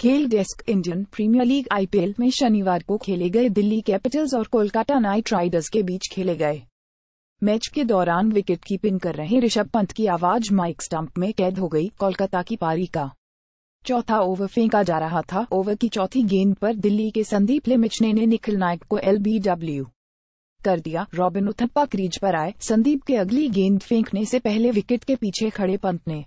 खेल desk Indian Premier League IPL में शनिवार को खेले गए दिल्ली कैपिटल्स और कोलकाता नाइट राइडर्स के बीच खेले गए मैच के दौरान विकेट कीपिंग कर रहे ऋषभ पंत की आवाज माइक स्टंप में कैद हो गई कोलकाता की पारी का चौथा ओवर फेंका जा रहा था ओवर की चौथी गेंद पर दिल्ली के संदीप लेमिचने ने निखिल नायक को एलबीडब्ल्यू कर दिया रॉबिन उथप्पा क्रीज पर आए संदीप के अगली गेंद फेंकने से पहले विकेट के पीछे खड़े पंत ने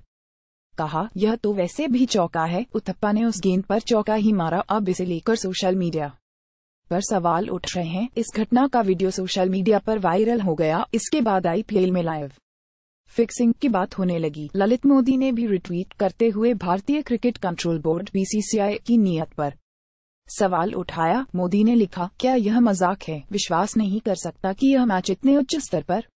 कहा यह तो वैसे भी चौका है उथप्पा ने उस गेंद पर चौका ही मारा अब इसे लेकर सोशल मीडिया पर सवाल उठ रहे हैं इस घटना का वीडियो सोशल मीडिया पर वायरल हो गया इसके बाद आईपीएल में लाइव फिक्सिंग की बात होने लगी ललित मोदी ने भी रिट्वीट करते हुए भारतीय क्रिकेट कंट्रोल बोर्ड बीसीसीआई की नीयत पर सवाल उठाया मोदी ने लिखा क्या यह मजाक है विश्वास नहीं कर सकता कि यह मैच इतने उच्च स्तर पर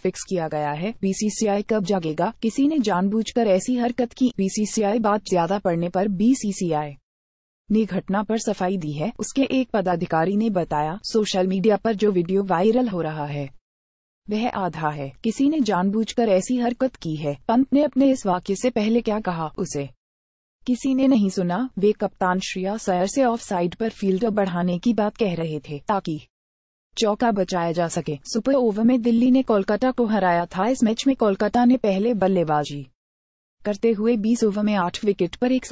फिक्स किया गया है बीसीसीआई कब जागेगा किसी ने जानबूझकर ऐसी हरकत की बीसीसीआई बात ज्यादा पड़ने पर बीसीसीआई ने घटना पर सफाई दी है उसके एक पदाधिकारी ने बताया सोशल मीडिया पर जो वीडियो वायरल हो रहा है वह आधा है किसी ने जानबूझकर ऐसी हरकत की है पंत ने अपने इस वाक्य से पहले क्या कहा उसे किसी ने नहीं सुना वे कप्तान श्रिया सैर से ऑफ साइड पर फील्ड बढ़ाने की बात कह रहे थे ताकि चौका बचाया जा सके सुपर ओवर में दिल्ली ने कोलकाता को हराया था इस मैच में कोलकाता ने पहले बल्लेबाजी करते हुए 20 ओवर में 8 विकेट पर एक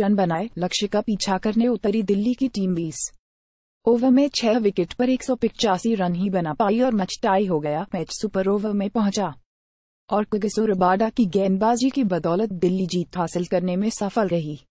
रन बनाए लक्ष्य का पीछा करने उतरी दिल्ली की टीम 20 ओवर में 6 विकेट पर एक रन ही बना पाई और मैच टाई हो गया मैच सुपर ओवर में पहुंचा और कुगेसोर बाडा की गेंदबाजी की बदौलत दिल्ली जीत हासिल करने में सफल रही